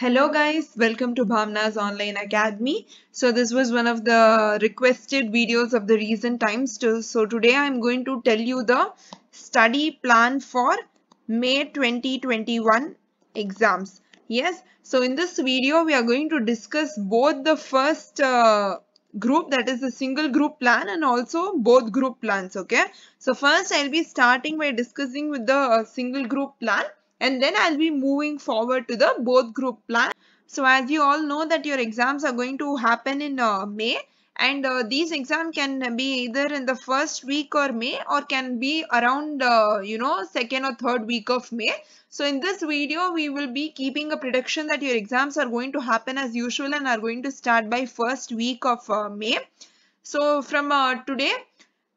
Hello guys, welcome to Bhavna's Online Academy. So this was one of the requested videos of the recent times. To, so today I am going to tell you the study plan for May 2021 exams. Yes, so in this video we are going to discuss both the first uh, group that is the single group plan and also both group plans okay so first i'll be starting by discussing with the uh, single group plan and then I'll be moving forward to the both group plan. So as you all know that your exams are going to happen in uh, May and uh, these exam can be either in the first week or May or can be around uh, you know second or third week of May. So in this video we will be keeping a prediction that your exams are going to happen as usual and are going to start by first week of uh, May. So from uh, today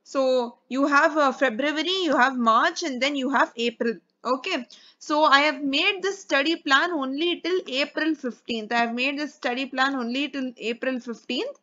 so you have uh, February, you have March and then you have April. Okay, so I have made this study plan only till April 15th. I have made this study plan only till April 15th.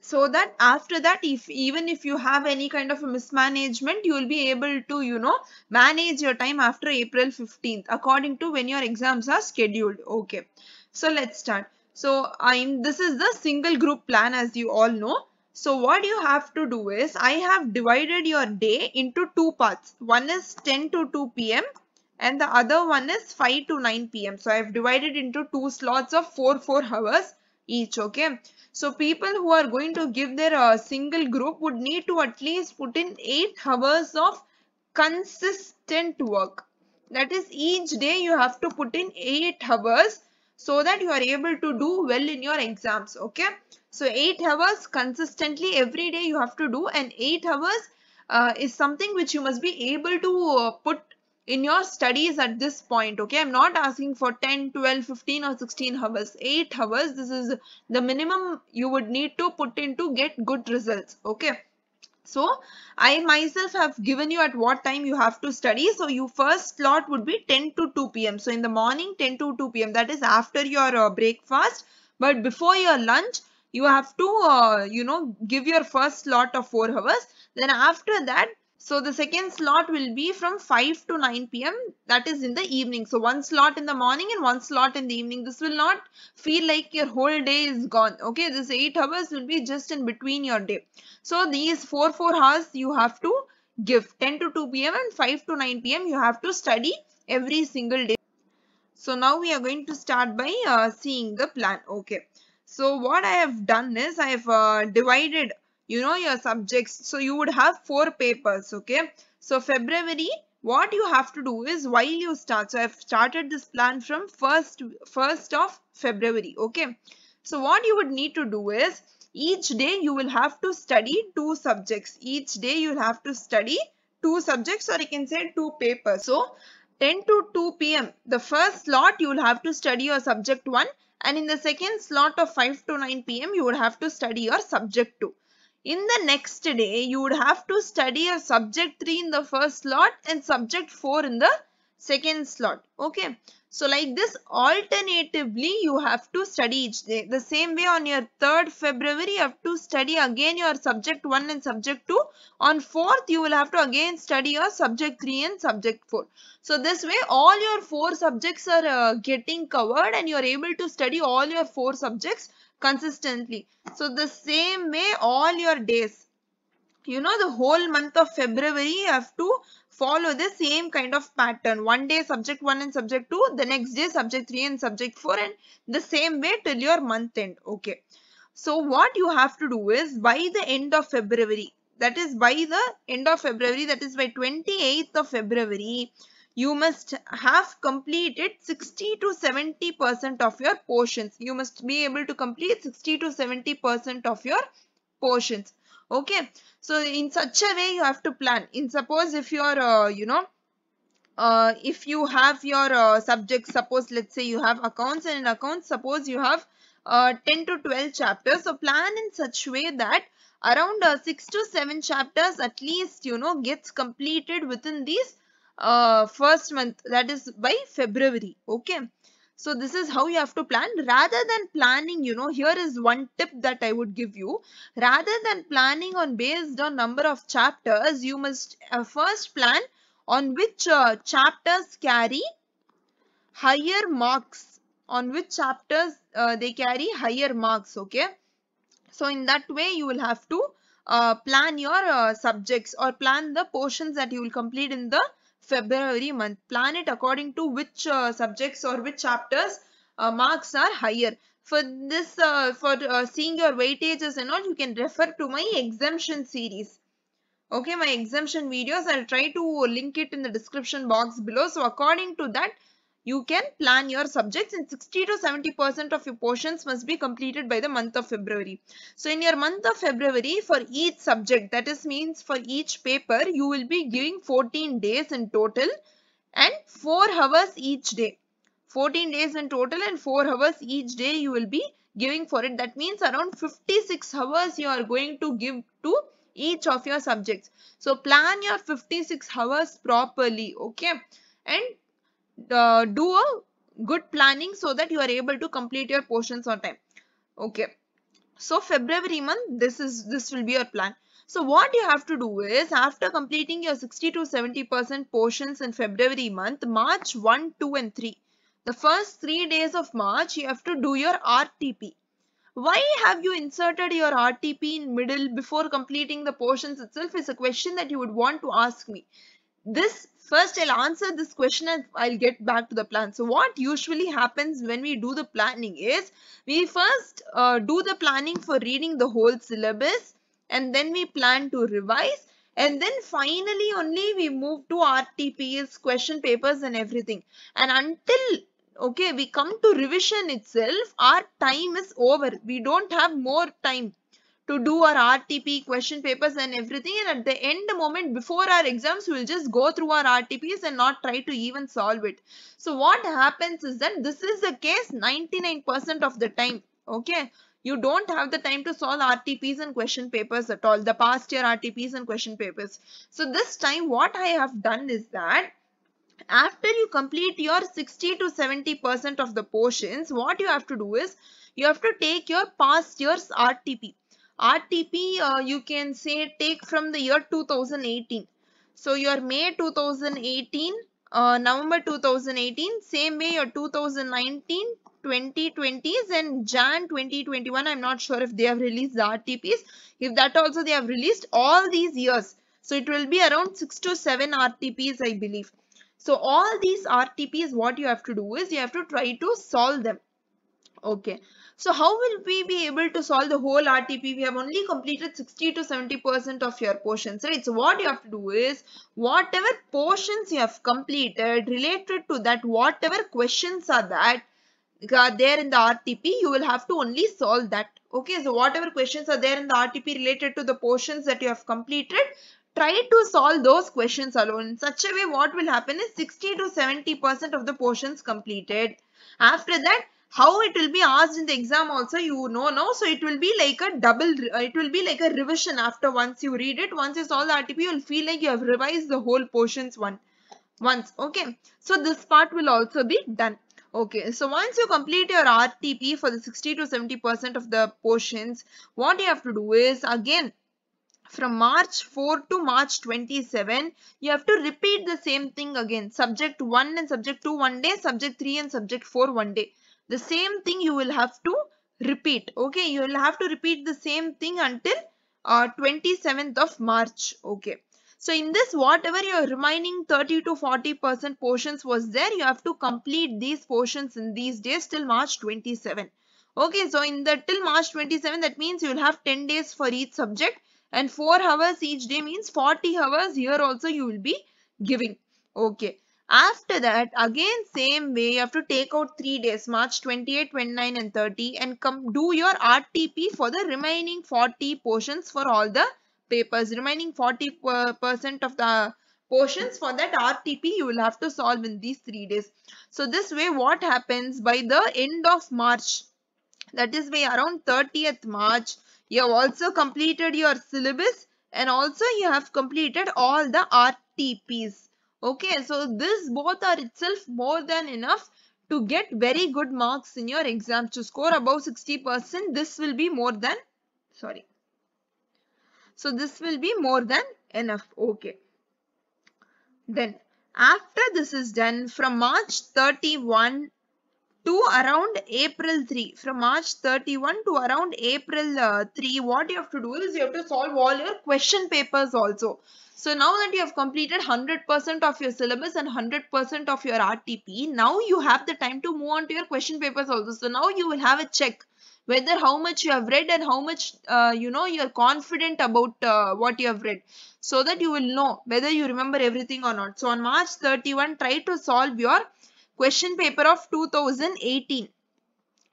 So that after that, if even if you have any kind of mismanagement, you will be able to, you know, manage your time after April 15th according to when your exams are scheduled. Okay, so let's start. So I'm, this is the single group plan as you all know. So what you have to do is I have divided your day into two parts. One is 10 to 2 p.m. and the other one is 5 to 9 p.m. So I have divided into two slots of 4 4 hours each. Okay. So people who are going to give their uh, single group would need to at least put in 8 hours of consistent work. That is each day you have to put in 8 hours so that you are able to do well in your exams. Okay. So 8 hours consistently every day you have to do and 8 hours uh, is something which you must be able to uh, put in your studies at this point okay i'm not asking for 10 12 15 or 16 hours 8 hours this is the minimum you would need to put in to get good results okay so i myself have given you at what time you have to study so you first slot would be 10 to 2 pm so in the morning 10 to 2 pm that is after your uh, breakfast but before your lunch you have to, uh, you know, give your first slot of 4 hours. Then after that, so the second slot will be from 5 to 9 p.m. That is in the evening. So one slot in the morning and one slot in the evening. This will not feel like your whole day is gone. Okay, this 8 hours will be just in between your day. So these 4 4 hours you have to give 10 to 2 p.m. and 5 to 9 p.m. You have to study every single day. So now we are going to start by uh, seeing the plan. Okay. So what I have done is I have uh, divided you know your subjects. So you would have four papers okay. So February what you have to do is while you start. So I have started this plan from 1st, 1st of February okay. So what you would need to do is each day you will have to study two subjects. Each day you will have to study two subjects or you can say two papers. So 10 to 2 p.m. The first slot you will have to study your subject 1 and in the second slot of 5 to 9 pm you would have to study your subject 2. In the next day you would have to study your subject 3 in the first slot and subject 4 in the second slot okay so like this alternatively you have to study each day the same way on your 3rd February you have to study again your subject 1 and subject 2 on 4th you will have to again study your subject 3 and subject 4 so this way all your four subjects are uh, getting covered and you are able to study all your four subjects consistently so the same way all your days you know the whole month of February you have to follow the same kind of pattern. One day subject 1 and subject 2, the next day subject 3 and subject 4 and the same way till your month end. Okay. So what you have to do is by the end of February, that is by the end of February, that is by 28th of February, you must have completed 60 to 70 percent of your portions. You must be able to complete 60 to 70 percent of your portions okay so in such a way you have to plan in suppose if you are uh, you know uh, if you have your uh, subject suppose let's say you have accounts and in accounts suppose you have uh, 10 to 12 chapters so plan in such way that around uh, 6 to 7 chapters at least you know gets completed within these uh, first month that is by February okay so this is how you have to plan rather than planning, you know, here is one tip that I would give you. Rather than planning on based on number of chapters, you must uh, first plan on which uh, chapters carry higher marks, on which chapters uh, they carry higher marks, okay. So in that way, you will have to uh, plan your uh, subjects or plan the portions that you will complete in the February month. Plan it according to which uh, subjects or which chapters uh, marks are higher. For this, uh, for uh, seeing your weightages and all, you can refer to my exemption series. Okay, my exemption videos, I'll try to link it in the description box below. So according to that, you can plan your subjects and 60 to 70% of your portions must be completed by the month of February. So in your month of February for each subject that is means for each paper you will be giving 14 days in total and 4 hours each day. 14 days in total and 4 hours each day you will be giving for it. That means around 56 hours you are going to give to each of your subjects. So plan your 56 hours properly. Okay. And uh, do a good planning so that you are able to complete your portions on time. Okay. So February month, this is this will be your plan. So what you have to do is after completing your 60 to 70% portions in February month, March 1, 2 and 3. The first 3 days of March, you have to do your RTP. Why have you inserted your RTP in middle before completing the portions itself is a question that you would want to ask me. This First, I'll answer this question and I'll get back to the plan. So what usually happens when we do the planning is we first uh, do the planning for reading the whole syllabus and then we plan to revise and then finally only we move to RTPs, question papers and everything. And until okay we come to revision itself our time is over we don't have more time to do our RTP question papers and everything and at the end moment before our exams we will just go through our RTPs and not try to even solve it. So what happens is that this is the case 99% of the time. Okay. You don't have the time to solve RTPs and question papers at all. The past year RTPs and question papers. So this time what I have done is that after you complete your 60 to 70% of the portions, what you have to do is you have to take your past year's RTP. RTP uh, you can say take from the year 2018. So your May 2018, uh, November 2018, same way your 2019, 2020s and Jan 2021. I'm not sure if they have released the RTPs. If that also they have released all these years. So it will be around 6 to 7 RTPs I believe. So all these RTPs what you have to do is you have to try to solve them. Okay. So how will we be able to solve the whole RTP? We have only completed 60 to 70% of your portions, right? So what you have to do is, whatever portions you have completed related to that, whatever questions are that, are uh, there in the RTP, you will have to only solve that. Okay, so whatever questions are there in the RTP related to the portions that you have completed, try to solve those questions alone. In such a way, what will happen is 60 to 70% of the portions completed. After that, how it will be asked in the exam also you know now so it will be like a double uh, it will be like a revision after once you read it once you solve the rtp you'll feel like you have revised the whole portions one once okay so this part will also be done Okay, so once you complete your RTP for the 60 to 70% of the portions, what you have to do is again from March 4 to March 27, you have to repeat the same thing again. Subject 1 and subject 2 one day, subject 3 and subject 4 one day the same thing you will have to repeat. Okay, you will have to repeat the same thing until uh, 27th of March. Okay. So in this whatever your remaining 30 to 40% portions was there, you have to complete these portions in these days till March 27. Okay, so in the till March 27, that means you will have 10 days for each subject and 4 hours each day means 40 hours here also you will be giving. Okay, after that, again same way, you have to take out 3 days, March 28, 29 and 30 and come do your RTP for the remaining 40 portions for all the papers. Remaining 40% of the portions for that RTP you will have to solve in these 3 days. So this way what happens by the end of March, that is by around 30th March, you have also completed your syllabus and also you have completed all the RTPs. Okay, so this both are itself more than enough to get very good marks in your exam. To score above 60%, this will be more than, sorry. So this will be more than enough. Okay. Then after this is done from March 31 to around April 3. From March 31 to around April uh, 3, what you have to do is you have to solve all your question papers also. So now that you have completed 100% of your syllabus and 100% of your RTP, now you have the time to move on to your question papers also. So now you will have a check whether how much you have read and how much uh, you know you are confident about uh, what you have read so that you will know whether you remember everything or not. So on March 31, try to solve your question paper of 2018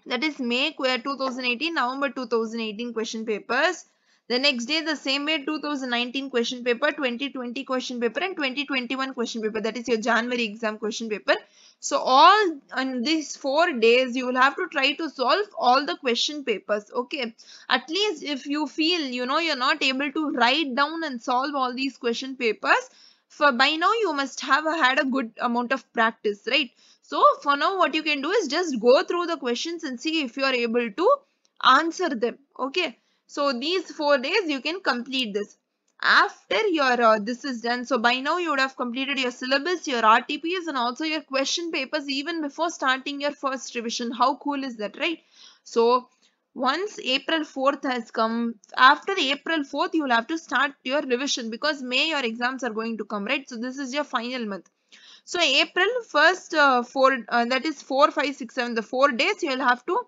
that is May 2018 November 2018 question papers the next day the same way 2019 question paper 2020 question paper and 2021 question paper that is your January exam question paper so all on these four days you will have to try to solve all the question papers okay at least if you feel you know you're not able to write down and solve all these question papers for by now you must have had a good amount of practice right so for now what you can do is just go through the questions and see if you are able to answer them. Okay. So these four days you can complete this. After your uh, this is done, so by now you would have completed your syllabus, your RTPs and also your question papers even before starting your first revision. How cool is that, right? So once April 4th has come, after April 4th you will have to start your revision because May your exams are going to come, right? So this is your final month. So April 1st, uh, 4, uh, that is 4, 5, 6, 7, the 4 days you will have to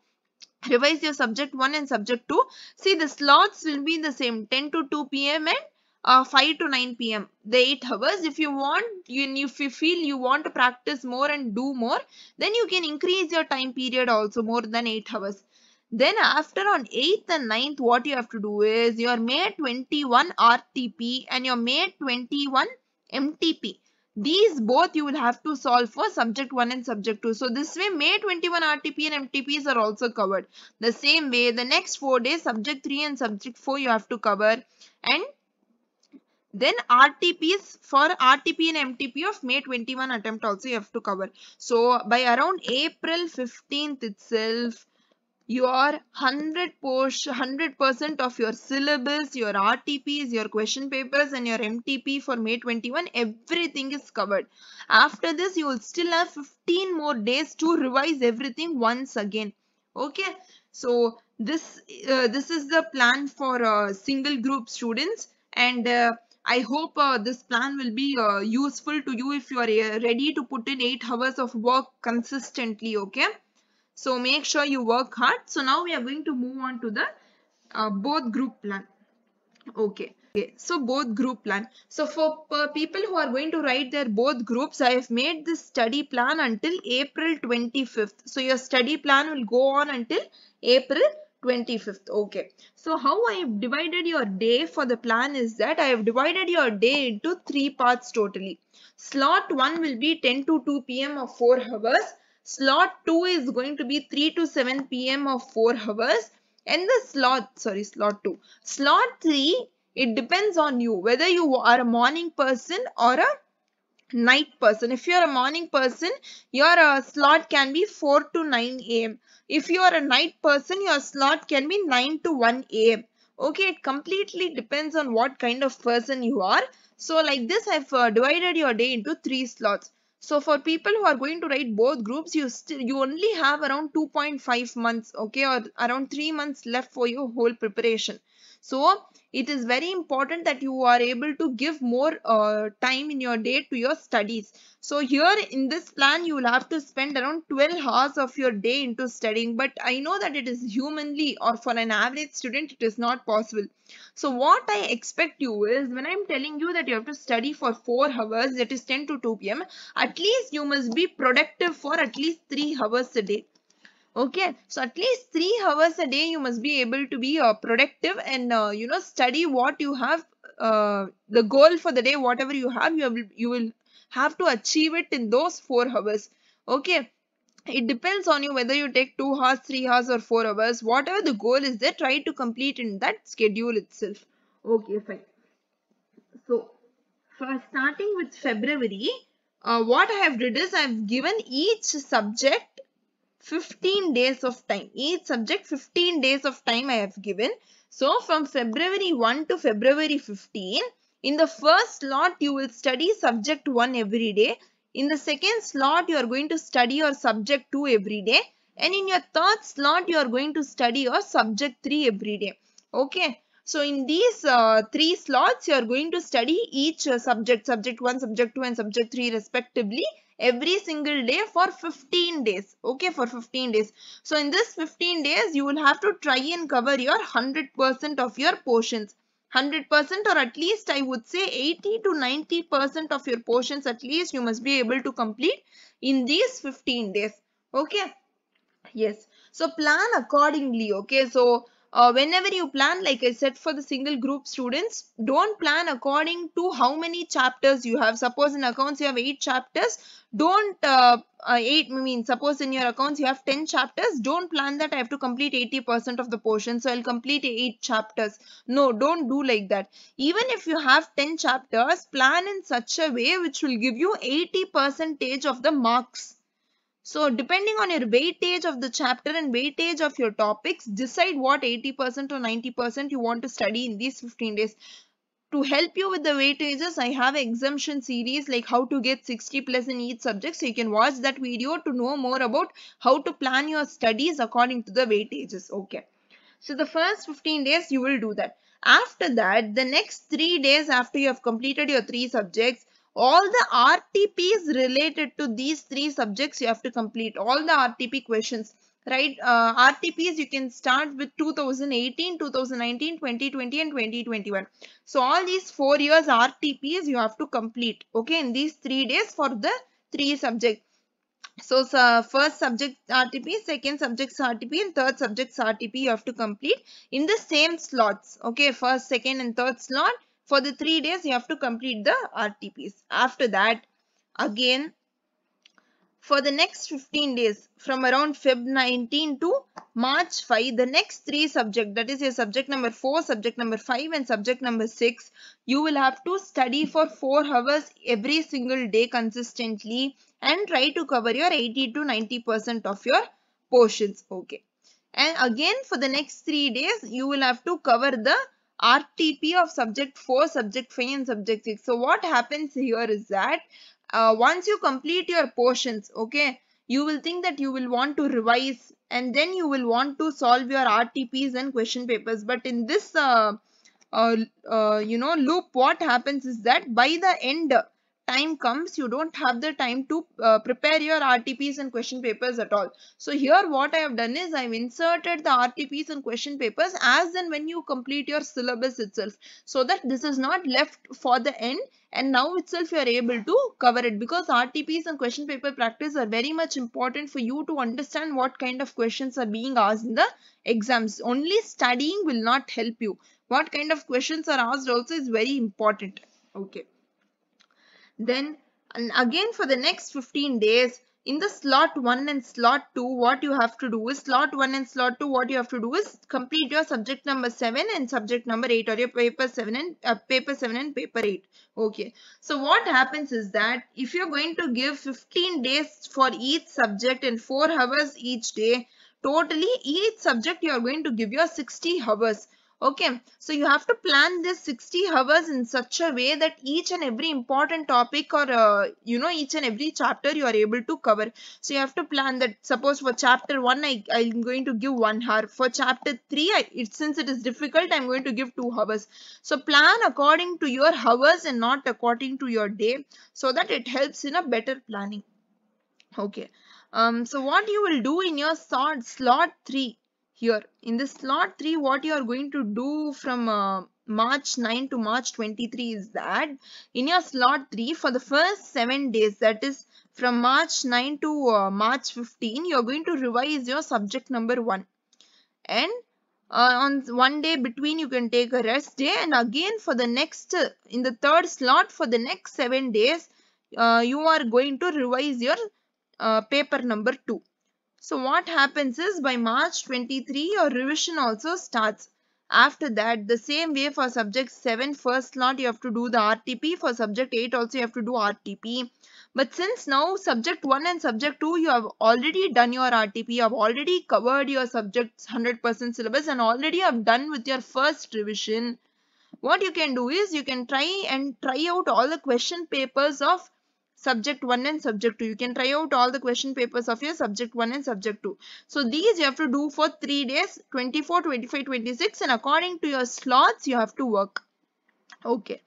revise your subject 1 and subject 2. See the slots will be the same 10 to 2 p.m. and uh, 5 to 9 p.m. the 8 hours. If you want, you, if you feel you want to practice more and do more, then you can increase your time period also more than 8 hours. Then after on 8th and 9th, what you have to do is your May 21 RTP and your May 21 MTP. These both you will have to solve for subject 1 and subject 2. So this way May 21 RTP and MTPs are also covered. The same way the next 4 days subject 3 and subject 4 you have to cover and then RTPs for RTP and MTP of May 21 attempt also you have to cover. So by around April 15th itself your 100 percent of your syllabus, your RTPs, your question papers and your MTP for May 21, everything is covered. After this, you will still have 15 more days to revise everything once again. Okay, so this, uh, this is the plan for uh, single group students and uh, I hope uh, this plan will be uh, useful to you if you are uh, ready to put in 8 hours of work consistently, okay? So make sure you work hard. So now we are going to move on to the uh, both group plan. Okay. okay. So both group plan. So for people who are going to write their both groups, I have made this study plan until April 25th. So your study plan will go on until April 25th. Okay. So how I have divided your day for the plan is that I have divided your day into three parts totally. Slot 1 will be 10 to 2 p.m. of 4 hours Slot 2 is going to be 3 to 7 p.m. of 4 hours and the slot, sorry, slot 2. Slot 3, it depends on you whether you are a morning person or a night person. If you are a morning person, your uh, slot can be 4 to 9 a.m. If you are a night person, your slot can be 9 to 1 a.m. Okay, it completely depends on what kind of person you are. So like this, I've uh, divided your day into three slots. So for people who are going to write both groups, you still you only have around 2.5 months, okay, or around 3 months left for your whole preparation. So it is very important that you are able to give more uh, time in your day to your studies. So here in this plan, you will have to spend around 12 hours of your day into studying. But I know that it is humanly or for an average student, it is not possible. So what I expect you is when I'm telling you that you have to study for 4 hours, that is 10 to 2 p.m. At least you must be productive for at least 3 hours a day. Okay, so at least three hours a day you must be able to be uh, productive and uh, you know study what you have, uh, the goal for the day, whatever you have, you will you will have to achieve it in those four hours. Okay, it depends on you whether you take two hours, three hours, or four hours. Whatever the goal is there, try to complete in that schedule itself. Okay, fine. So, for starting with February, uh, what I have did is I have given each subject 15 days of time. Each subject 15 days of time I have given. So from February 1 to February 15, in the first slot you will study subject 1 every day. In the second slot you are going to study your subject 2 every day. And in your third slot you are going to study your subject 3 every day. Okay. So in these uh, three slots, you are going to study each uh, subject, subject 1, subject 2 and subject 3 respectively every single day for 15 days. Okay, for 15 days. So in this 15 days, you will have to try and cover your 100% of your portions. 100% or at least I would say 80 to 90% of your portions at least you must be able to complete in these 15 days. Okay. Yes. So plan accordingly. Okay. So uh, whenever you plan like i said for the single group students don't plan according to how many chapters you have suppose in accounts you have eight chapters don't uh, uh, eight I mean suppose in your accounts you have 10 chapters don't plan that I have to complete 80% of the portion so I'll complete eight chapters no don't do like that even if you have 10 chapters plan in such a way which will give you 80 percentage of the marks so depending on your weightage of the chapter and weightage of your topics, decide what 80% or 90% you want to study in these 15 days. To help you with the weightages, I have exemption series like how to get 60 plus in each subject. So you can watch that video to know more about how to plan your studies according to the weightages. Okay. So the first 15 days you will do that. After that, the next 3 days after you have completed your 3 subjects, all the RTPs related to these three subjects you have to complete. All the RTP questions, right? Uh, RTPs you can start with 2018, 2019, 2020 and 2021. So all these four years RTPs you have to complete, okay, in these three days for the three subjects. So, uh, first subject RTP, second subject RTP and third subject RTP you have to complete in the same slots. Okay, first, second and third slot for the three days, you have to complete the RTPs. After that, again, for the next 15 days, from around Feb 19 to March 5, the next three subject, that is your subject number 4, subject number 5 and subject number 6, you will have to study for 4 hours every single day consistently and try to cover your 80 to 90% of your portions. Okay. And again, for the next 3 days, you will have to cover the RTP of subject 4, subject 5 and subject 6. So what happens here is that uh, once you complete your portions, okay, you will think that you will want to revise and then you will want to solve your RTPs and question papers. But in this, uh, uh, uh, you know, loop, what happens is that by the end, time comes, you don't have the time to uh, prepare your RTPs and question papers at all. So here what I have done is I have inserted the RTPs and question papers as and when you complete your syllabus itself so that this is not left for the end and now itself you are able to cover it because RTPs and question paper practice are very much important for you to understand what kind of questions are being asked in the exams. Only studying will not help you. What kind of questions are asked also is very important. Okay. Then again for the next 15 days, in the slot 1 and slot 2, what you have to do is slot 1 and slot 2, what you have to do is complete your subject number 7 and subject number 8 or your paper 7 and uh, paper 7 and paper 8. Okay. So what happens is that if you're going to give 15 days for each subject and 4 hours each day, totally each subject you are going to give your 60 hours Okay, so you have to plan this 60 hours in such a way that each and every important topic or, uh, you know, each and every chapter you are able to cover. So you have to plan that. Suppose for chapter 1, I, I'm going to give 1 hour. For chapter 3, I, it, since it is difficult, I'm going to give 2 hours. So plan according to your hours and not according to your day so that it helps in a better planning. Okay, um, so what you will do in your slot, slot 3 here in this slot 3 what you are going to do from uh, March 9 to March 23 is that in your slot 3 for the first 7 days that is from March 9 to uh, March 15 you are going to revise your subject number 1 and uh, on one day between you can take a rest day and again for the next uh, in the third slot for the next 7 days uh, you are going to revise your uh, paper number 2 so what happens is by March 23 your revision also starts. After that the same way for subject 7 first slot you have to do the RTP. For subject 8 also you have to do RTP. But since now subject 1 and subject 2 you have already done your RTP. You have already covered your subjects 100% syllabus and already have done with your first revision. What you can do is you can try and try out all the question papers of subject 1 and subject 2. You can try out all the question papers of your subject 1 and subject 2. So these you have to do for 3 days 24, 25, 26 and according to your slots you have to work. Okay.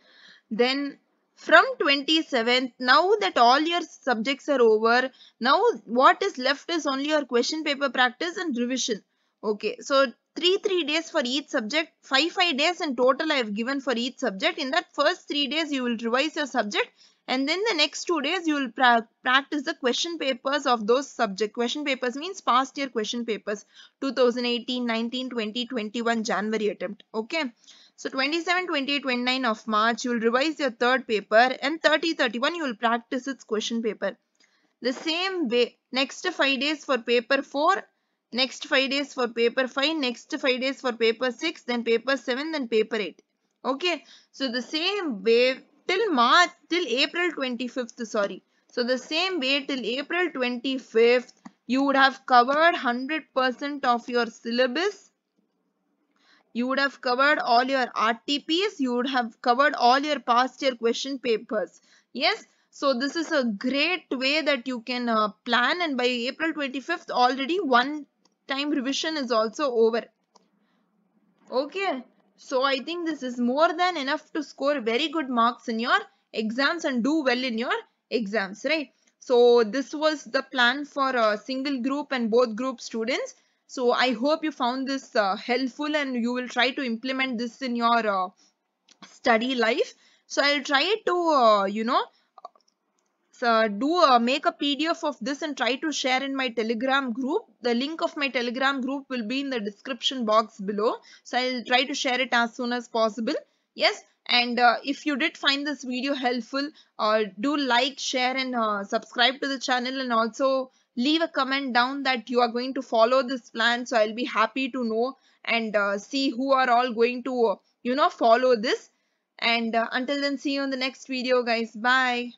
Then from 27th now that all your subjects are over now what is left is only your question paper practice and revision. Okay. So 3 3 days for each subject 5 5 days in total I have given for each subject. In that first 3 days you will revise your subject and then the next two days you will pra practice the question papers of those subject question papers means past year question papers 2018 19 20 21 january attempt okay so 27 28 29 of march you will revise your third paper and 30 31 you will practice its question paper the same way next five days for paper 4 next five days for paper 5 next five days for paper 6 then paper 7 then paper 8 okay so the same way till March, till April 25th, sorry. So the same way till April 25th, you would have covered 100% of your syllabus. You would have covered all your RTPs. You would have covered all your past year question papers. Yes. So this is a great way that you can uh, plan and by April 25th already one time revision is also over. Okay. So I think this is more than enough to score very good marks in your exams and do well in your exams, right? So this was the plan for a uh, single group and both group students. So I hope you found this uh, helpful and you will try to implement this in your uh, study life. So I'll try to, uh, you know, uh, do uh, make a PDF of this and try to share in my telegram group. The link of my telegram group will be in the description box below. So I'll try to share it as soon as possible. Yes. And uh, if you did find this video helpful, uh, do like, share and uh, subscribe to the channel and also leave a comment down that you are going to follow this plan. So I'll be happy to know and uh, see who are all going to, you know, follow this. And until then, see you in the next video guys. Bye.